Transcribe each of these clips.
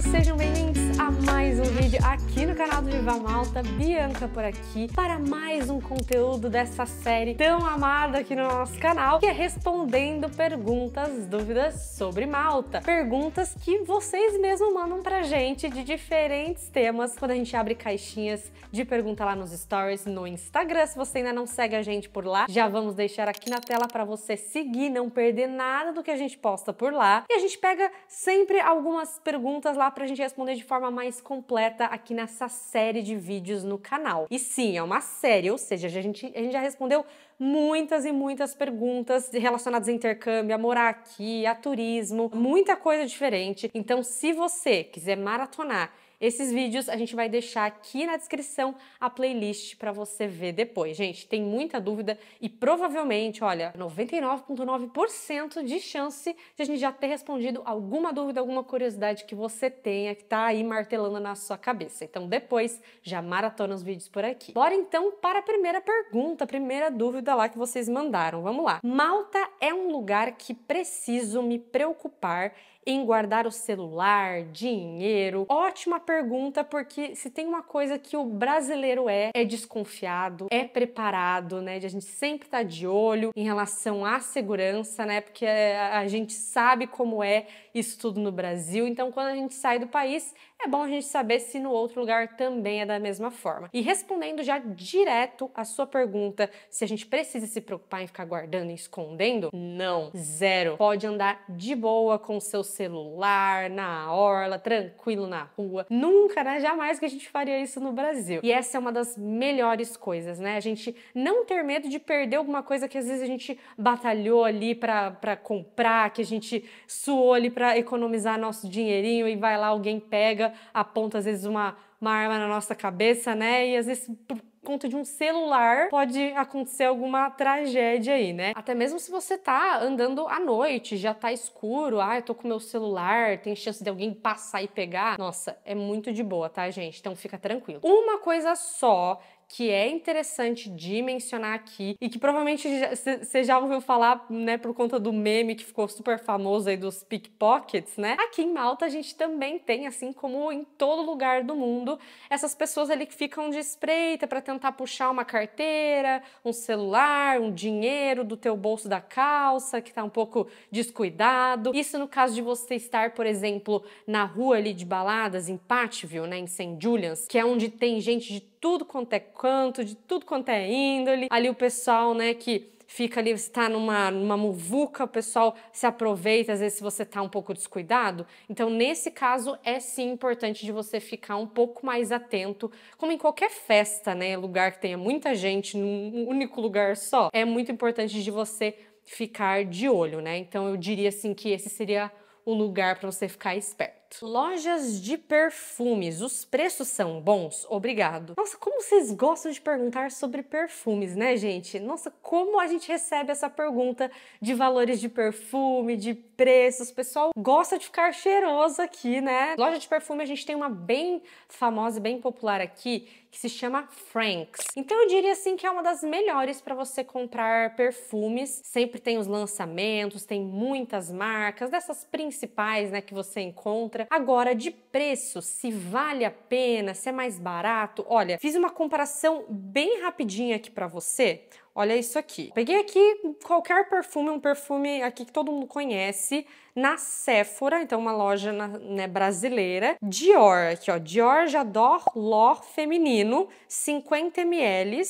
Então, sejam bem-vindos a mais um vídeo aqui no canal do Viva Malta, Bianca por aqui, para mais um conteúdo dessa série tão amada aqui no nosso canal, que é respondendo perguntas, dúvidas sobre Malta. Perguntas que vocês mesmos mandam pra gente de diferentes temas, quando a gente abre caixinhas de pergunta lá nos stories no Instagram. Se você ainda não segue a gente por lá, já vamos deixar aqui na tela para você seguir, não perder nada do que a gente posta por lá. E a gente pega sempre algumas perguntas lá para a gente responder de forma mais completa aqui nessa série de vídeos no canal. E sim, é uma série, ou seja, a gente, a gente já respondeu muitas e muitas perguntas relacionadas a intercâmbio, a morar aqui, a turismo, muita coisa diferente. Então, se você quiser maratonar esses vídeos a gente vai deixar aqui na descrição a playlist para você ver depois. Gente, tem muita dúvida e provavelmente, olha, 99,9% de chance de a gente já ter respondido alguma dúvida, alguma curiosidade que você tenha que tá aí martelando na sua cabeça. Então depois já maratona os vídeos por aqui. Bora então para a primeira pergunta, a primeira dúvida lá que vocês mandaram. Vamos lá. Malta é um lugar que preciso me preocupar em guardar o celular, dinheiro? Ótima pergunta, porque se tem uma coisa que o brasileiro é, é desconfiado, é preparado, né? A gente sempre tá de olho em relação à segurança, né? Porque é, a gente sabe como é isso tudo no Brasil. Então, quando a gente sai do país, é bom a gente saber se no outro lugar também é da mesma forma. E respondendo já direto à sua pergunta, se a gente precisa se preocupar em ficar guardando e escondendo, não, zero. Pode andar de boa com seus celular, na orla, tranquilo na rua. Nunca, né? Jamais que a gente faria isso no Brasil. E essa é uma das melhores coisas, né? A gente não ter medo de perder alguma coisa que às vezes a gente batalhou ali para comprar, que a gente suou ali para economizar nosso dinheirinho e vai lá, alguém pega, aponta às vezes uma uma arma na nossa cabeça, né? E às vezes conta de um celular pode acontecer alguma tragédia aí, né? Até mesmo se você tá andando à noite, já tá escuro, ah, eu tô com meu celular, tem chance de alguém passar e pegar. Nossa, é muito de boa, tá, gente? Então fica tranquilo. Uma coisa só que é interessante de mencionar aqui e que provavelmente você já ouviu falar, né, por conta do meme que ficou super famoso aí dos pickpockets, né? Aqui em Malta a gente também tem, assim como em todo lugar do mundo, essas pessoas ali que ficam de espreita para tentar puxar uma carteira, um celular, um dinheiro do teu bolso da calça que tá um pouco descuidado. Isso no caso de você estar, por exemplo, na rua ali de baladas em Patchville, né, em St. Julian's, que é onde tem gente de tudo quanto é canto, de tudo quanto é índole. Ali o pessoal, né, que fica ali, está numa, numa muvuca, o pessoal se aproveita, às vezes se você está um pouco descuidado. Então, nesse caso, é sim importante de você ficar um pouco mais atento, como em qualquer festa, né? Lugar que tenha muita gente num único lugar só, é muito importante de você ficar de olho, né? Então, eu diria assim que esse seria o lugar para você ficar esperto certo. Lojas de perfumes. Os preços são bons? Obrigado. Nossa, como vocês gostam de perguntar sobre perfumes, né, gente? Nossa, como a gente recebe essa pergunta de valores de perfume, de preços. O pessoal gosta de ficar cheiroso aqui, né? Loja de perfume a gente tem uma bem famosa bem popular aqui que se chama Franks. Então eu diria assim que é uma das melhores para você comprar perfumes. Sempre tem os lançamentos, tem muitas marcas, dessas principais, né, que você encontra outra. Agora, de preço, se vale a pena, se é mais barato, olha, fiz uma comparação bem rapidinha aqui para você. Olha isso aqui. Peguei aqui qualquer perfume, um perfume aqui que todo mundo conhece, na Sephora, então uma loja na, né, brasileira. Dior, aqui ó, Dior Jador Lor Feminino, 50 ml,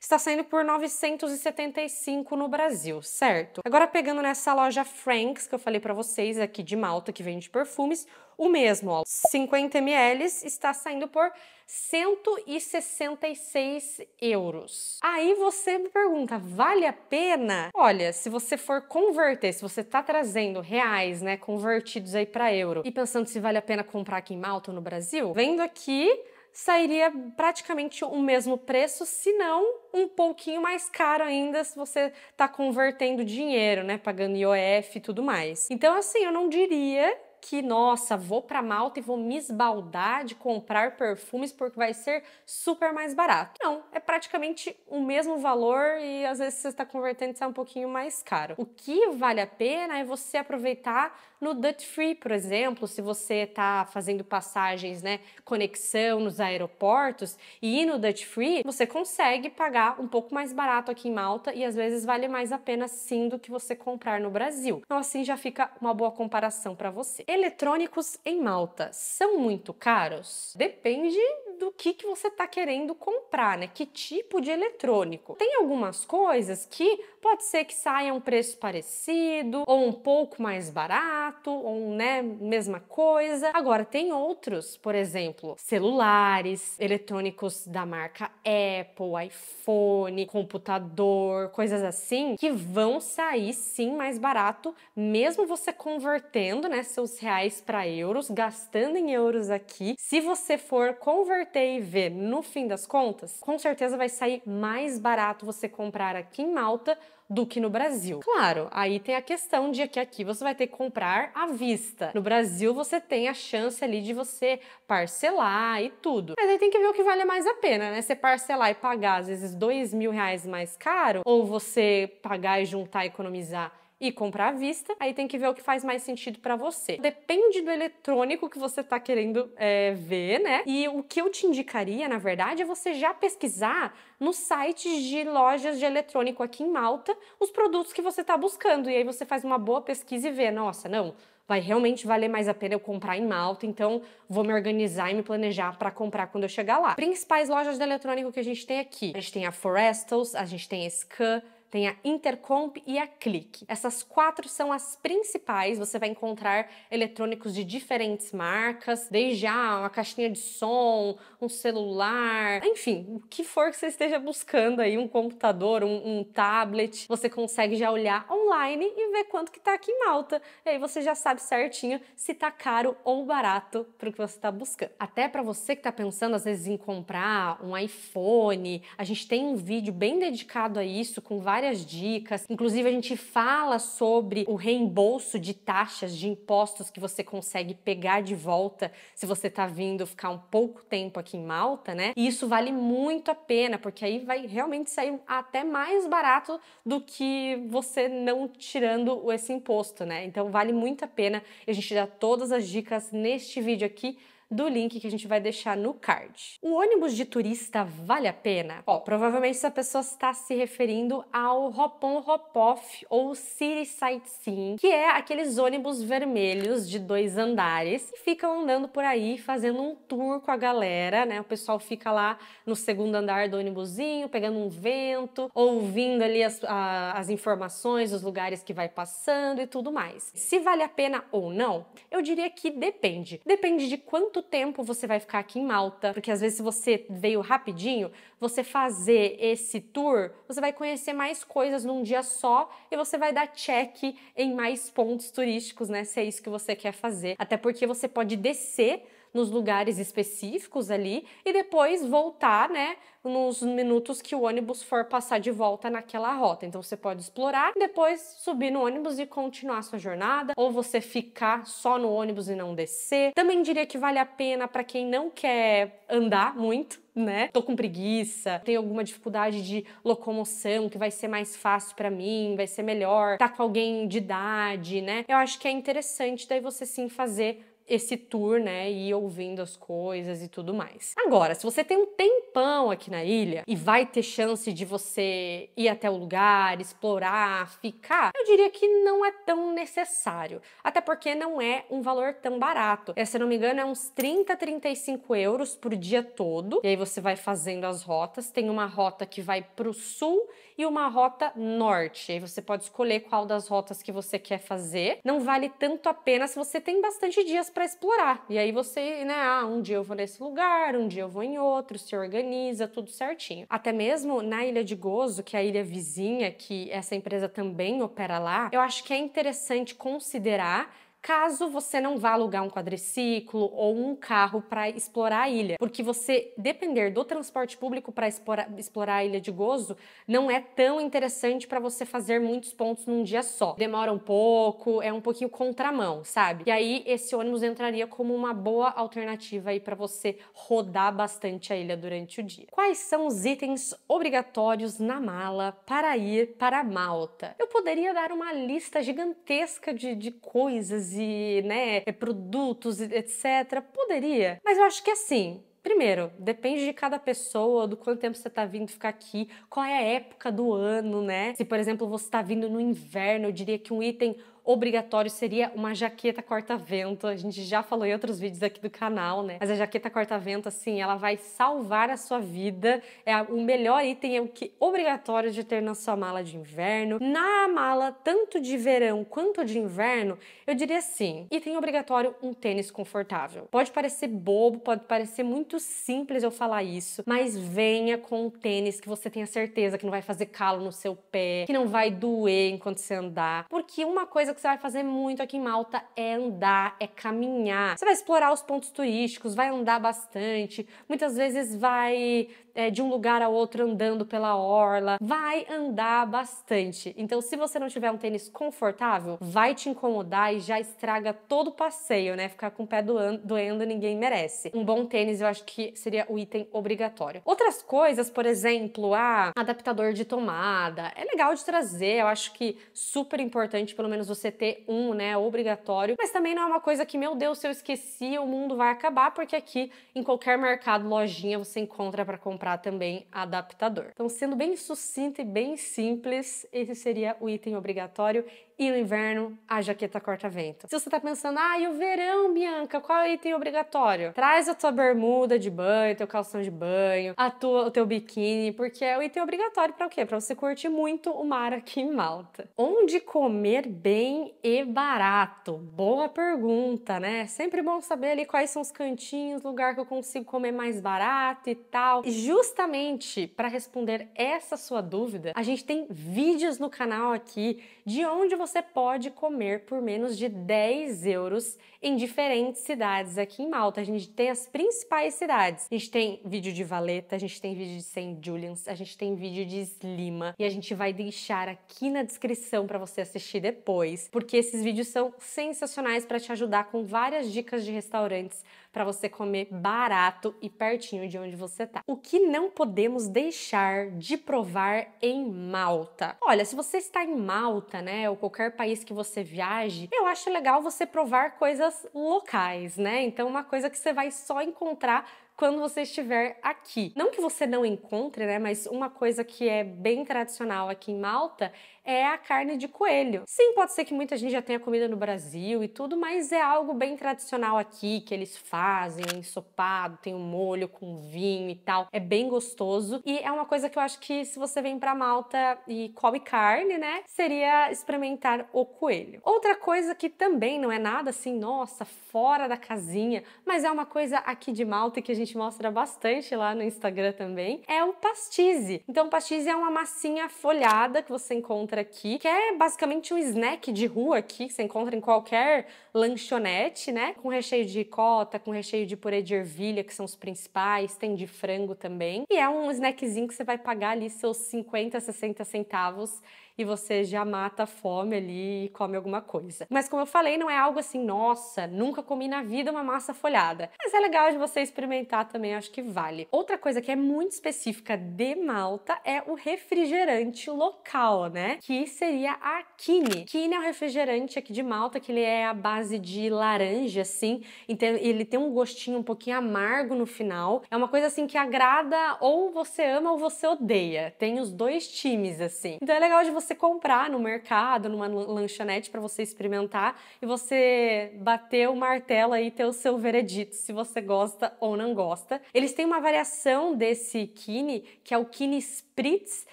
está saindo por 975 no Brasil, certo? Agora pegando nessa loja Franks, que eu falei para vocês aqui de Malta, que vende perfumes, o mesmo, ó, 50 ml está saindo por 166 euros. Aí você me pergunta, vale a pena? Olha, se você for converter, se você tá trazendo reais, né, convertidos aí para euro e pensando se vale a pena comprar aqui em Malta no Brasil, vendo aqui sairia praticamente o mesmo preço, se não um pouquinho mais caro ainda se você está convertendo dinheiro, né, pagando IOF e tudo mais. Então assim, eu não diria que, nossa, vou para Malta e vou me esbaldar de comprar perfumes porque vai ser super mais barato. Não, é praticamente o mesmo valor e às vezes você está convertendo está um pouquinho mais caro. O que vale a pena é você aproveitar no duty free, por exemplo, se você está fazendo passagens, né, conexão nos aeroportos e ir no duty free, você consegue pagar um pouco mais barato aqui em Malta e às vezes vale mais a pena sim do que você comprar no Brasil. Então assim já fica uma boa comparação para você eletrônicos em Malta são muito caros? Depende do que, que você está querendo comprar, né? Que tipo de eletrônico. Tem algumas coisas que pode ser que saia um preço parecido, ou um pouco mais barato, ou né, mesma coisa. Agora, tem outros, por exemplo, celulares, eletrônicos da marca Apple, iPhone, computador, coisas assim, que vão sair sim mais barato, mesmo você convertendo né, seus reais para euros, gastando em euros aqui. Se você for converter converter e ver no fim das contas, com certeza vai sair mais barato você comprar aqui em Malta do que no Brasil. Claro, aí tem a questão de que aqui você vai ter que comprar à vista. No Brasil você tem a chance ali de você parcelar e tudo. Mas aí tem que ver o que vale mais a pena, né? Você parcelar e pagar às vezes dois mil reais mais caro ou você pagar e juntar e economizar e comprar à vista. Aí tem que ver o que faz mais sentido para você. Depende do eletrônico que você está querendo é, ver, né? E o que eu te indicaria, na verdade, é você já pesquisar nos sites de lojas de eletrônico aqui em Malta os produtos que você está buscando. E aí você faz uma boa pesquisa e vê, nossa, não, vai realmente valer mais a pena eu comprar em Malta, então vou me organizar e me planejar para comprar quando eu chegar lá. Principais lojas de eletrônico que a gente tem aqui. A gente tem a Forestals, a gente tem a Scan, tem a Intercomp e a Clique. Essas quatro são as principais, você vai encontrar eletrônicos de diferentes marcas, desde ah, uma caixinha de som, um celular, enfim, o que for que você esteja buscando aí, um computador, um, um tablet, você consegue já olhar online e ver quanto que tá aqui em Malta. E aí você já sabe certinho se tá caro ou barato para o que você está buscando. Até para você que está pensando às vezes em comprar um iPhone, a gente tem um vídeo bem dedicado a isso com vários várias dicas. Inclusive, a gente fala sobre o reembolso de taxas, de impostos que você consegue pegar de volta se você está vindo ficar um pouco tempo aqui em Malta, né? E isso vale muito a pena, porque aí vai realmente sair até mais barato do que você não tirando esse imposto, né? Então, vale muito a pena. A gente dá todas as dicas neste vídeo aqui do link que a gente vai deixar no card. O ônibus de turista vale a pena? Ó, provavelmente essa pessoa está se referindo ao Hopon Hopoff ou City Sightseeing, que é aqueles ônibus vermelhos de dois andares que ficam andando por aí fazendo um tour com a galera, né? O pessoal fica lá no segundo andar do ônibusinho, pegando um vento, ouvindo ali as, a, as informações, os lugares que vai passando e tudo mais. Se vale a pena ou não, eu diria que depende. Depende de quanto quanto tempo você vai ficar aqui em Malta, porque às vezes se você veio rapidinho, você fazer esse tour, você vai conhecer mais coisas num dia só e você vai dar check em mais pontos turísticos, né? Se é isso que você quer fazer. Até porque você pode descer nos lugares específicos ali e depois voltar, né, nos minutos que o ônibus for passar de volta naquela rota. Então você pode explorar, depois subir no ônibus e continuar sua jornada, ou você ficar só no ônibus e não descer. Também diria que vale a pena para quem não quer andar muito, né? Tô com preguiça, tenho alguma dificuldade de locomoção que vai ser mais fácil para mim, vai ser melhor, tá com alguém de idade, né? Eu acho que é interessante daí você sim fazer esse tour, né, e ir ouvindo as coisas e tudo mais. Agora, se você tem um tempão aqui na ilha e vai ter chance de você ir até o lugar, explorar, ficar, eu diria que não é tão necessário, até porque não é um valor tão barato. É, se não me engano, é uns 30, 35 euros por dia todo. E aí você vai fazendo as rotas. Tem uma rota que vai para o sul e uma rota norte. Aí você pode escolher qual das rotas que você quer fazer. Não vale tanto a pena se você tem bastante dias para explorar. E aí você, né, ah, um dia eu vou nesse lugar, um dia eu vou em outro, se organiza, tudo certinho. Até mesmo na Ilha de Gozo, que é a ilha vizinha, que essa empresa também opera lá, eu acho que é interessante considerar caso você não vá alugar um quadriciclo ou um carro para explorar a ilha, porque você depender do transporte público para explorar, explorar, a ilha de Gozo não é tão interessante para você fazer muitos pontos num dia só. Demora um pouco, é um pouquinho contramão, sabe? E aí esse ônibus entraria como uma boa alternativa aí para você rodar bastante a ilha durante o dia. Quais são os itens obrigatórios na mala para ir para Malta? Eu poderia dar uma lista gigantesca de, de coisas serviços e né, é produtos, etc. Poderia, mas eu acho que é assim, Primeiro, depende de cada pessoa, do quanto tempo você está vindo ficar aqui, qual é a época do ano, né? Se, por exemplo, você está vindo no inverno, eu diria que um item obrigatório seria uma jaqueta corta-vento. A gente já falou em outros vídeos aqui do canal, né? Mas a jaqueta corta-vento, assim, ela vai salvar a sua vida. É o melhor item, é o que obrigatório de ter na sua mala de inverno. Na mala, tanto de verão quanto de inverno, eu diria sim. Item obrigatório, um tênis confortável. Pode parecer bobo, pode parecer muito simples eu falar isso, mas venha com um tênis que você tenha certeza que não vai fazer calo no seu pé, que não vai doer enquanto você andar. Porque uma coisa que você vai fazer muito aqui em Malta é andar, é caminhar. Você vai explorar os pontos turísticos, vai andar bastante, muitas vezes vai é, de um lugar a outro andando pela orla. Vai andar bastante. Então, se você não tiver um tênis confortável, vai te incomodar e já estraga todo o passeio, né? Ficar com o pé doendo ninguém merece. Um bom tênis eu acho que seria o item obrigatório. Outras coisas, por exemplo, a adaptador de tomada. É legal de trazer, eu acho que super importante pelo menos você ter um, né, obrigatório, mas também não é uma coisa que, meu Deus, se eu esqueci, o mundo vai acabar, porque aqui em qualquer mercado, lojinha, você encontra para comprar comprar também adaptador. Então, sendo bem sucinto e bem simples, esse seria o item obrigatório e no inverno a jaqueta corta-vento. Se você tá pensando, ah, e o verão, Bianca, qual item obrigatório? Traz a tua bermuda de banho, teu calção de banho, a tua, o teu biquíni, porque é o item obrigatório para o quê? Para você curtir muito o mar aqui em Malta. Onde comer bem e barato? Boa pergunta, né? Sempre bom saber ali quais são os cantinhos, lugar que eu consigo comer mais barato e tal. E justamente para responder essa sua dúvida, a gente tem vídeos no canal aqui de onde você você pode comer por menos de 10 euros em diferentes cidades aqui em Malta. A gente tem as principais cidades. A gente tem vídeo de Valeta, a gente tem vídeo de St. Julian's, a gente tem vídeo de Slima e a gente vai deixar aqui na descrição para você assistir depois, porque esses vídeos são sensacionais para te ajudar com várias dicas de restaurantes para você comer barato e pertinho de onde você tá. O que não podemos deixar de provar em Malta? Olha, se você está em Malta, né, ou qualquer país que você viaje, eu acho legal você provar coisas locais, né? Então, uma coisa que você vai só encontrar quando você estiver aqui. Não que você não encontre, né? Mas uma coisa que é bem tradicional aqui em Malta é a carne de coelho. Sim, pode ser que muita gente já tenha comida no Brasil e tudo, mas é algo bem tradicional aqui que eles fazem, ensopado, tem um molho com vinho e tal. É bem gostoso e é uma coisa que eu acho que se você vem para Malta e come carne, né, seria experimentar o coelho. Outra coisa que também não é nada assim, nossa, fora da casinha, mas é uma coisa aqui de Malta que a gente mostra bastante lá no Instagram também, é o pastize. Então, o pastize é uma massinha folhada que você encontra encontra aqui, que é basicamente um snack de rua aqui, que você encontra em qualquer lanchonete, né? Com recheio de ricota, com recheio de purê de ervilha, que são os principais, tem de frango também. E é um snackzinho que você vai pagar ali seus 50, 60 centavos e você já mata a fome ali e come alguma coisa. Mas como eu falei, não é algo assim, nossa, nunca comi na vida uma massa folhada. Mas é legal de você experimentar também, acho que vale. Outra coisa que é muito específica de Malta é o refrigerante local, né? Que seria a Kine. Kine é um refrigerante aqui de Malta, que ele é a base de laranja, assim, então ele tem um gostinho um pouquinho amargo no final. É uma coisa assim que agrada ou você ama ou você odeia. Tem os dois times, assim. Então é legal de você você comprar no mercado, numa lanchonete para você experimentar e você bater o martelo aí ter o seu veredito se você gosta ou não gosta. Eles têm uma variação desse kine, que é o kine spritz,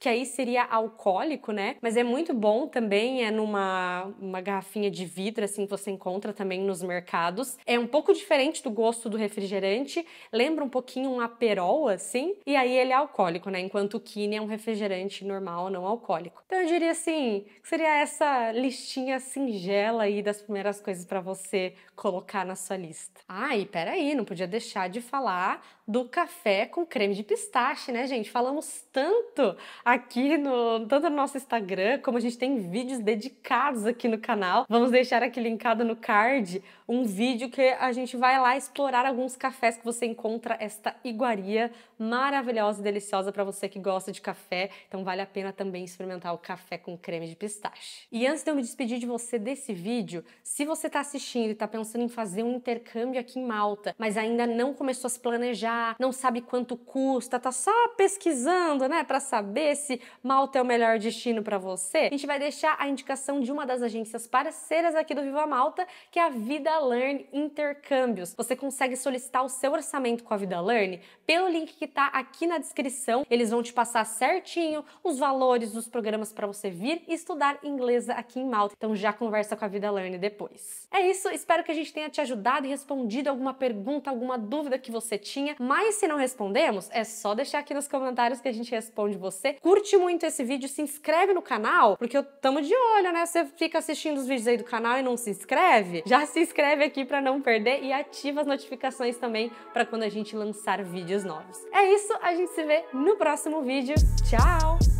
que aí seria alcoólico, né? Mas é muito bom também, é numa uma garrafinha de vidro assim que você encontra também nos mercados. É um pouco diferente do gosto do refrigerante, lembra um pouquinho um aperol assim, e aí ele é alcoólico, né? Enquanto o kine é um refrigerante normal não alcoólico. Então eu diria assim, que seria essa listinha singela aí das primeiras coisas para você colocar na sua lista? Ai, ah, peraí, não podia deixar de falar do café com creme de pistache, né, gente? Falamos tanto aqui no tanto no nosso Instagram, como a gente tem vídeos dedicados aqui no canal. Vamos deixar aqui linkado no card um vídeo que a gente vai lá explorar alguns cafés que você encontra esta iguaria maravilhosa e deliciosa para você que gosta de café. Então vale a pena também experimentar o café com creme de pistache. E antes de eu me despedir de você desse vídeo, se você está assistindo e está pensando em fazer um intercâmbio aqui em Malta, mas ainda não começou a se planejar comprar, não sabe quanto custa, tá só pesquisando, né, para saber se Malta é o melhor destino para você. A gente vai deixar a indicação de uma das agências parceiras aqui do Viva Malta, que é a Vida Learn Intercâmbios. Você consegue solicitar o seu orçamento com a Vida Learn pelo link que tá aqui na descrição. Eles vão te passar certinho os valores dos programas para você vir e estudar inglês aqui em Malta. Então já conversa com a Vida Learn depois. É isso, espero que a gente tenha te ajudado e respondido alguma pergunta, alguma dúvida que você tinha. Mas se não respondemos, é só deixar aqui nos comentários que a gente responde você. Curte muito esse vídeo, se inscreve no canal, porque eu tamo de olho, né? Você fica assistindo os vídeos aí do canal e não se inscreve? Já se inscreve aqui para não perder e ativa as notificações também para quando a gente lançar vídeos novos. É isso, a gente se vê no próximo vídeo. Tchau!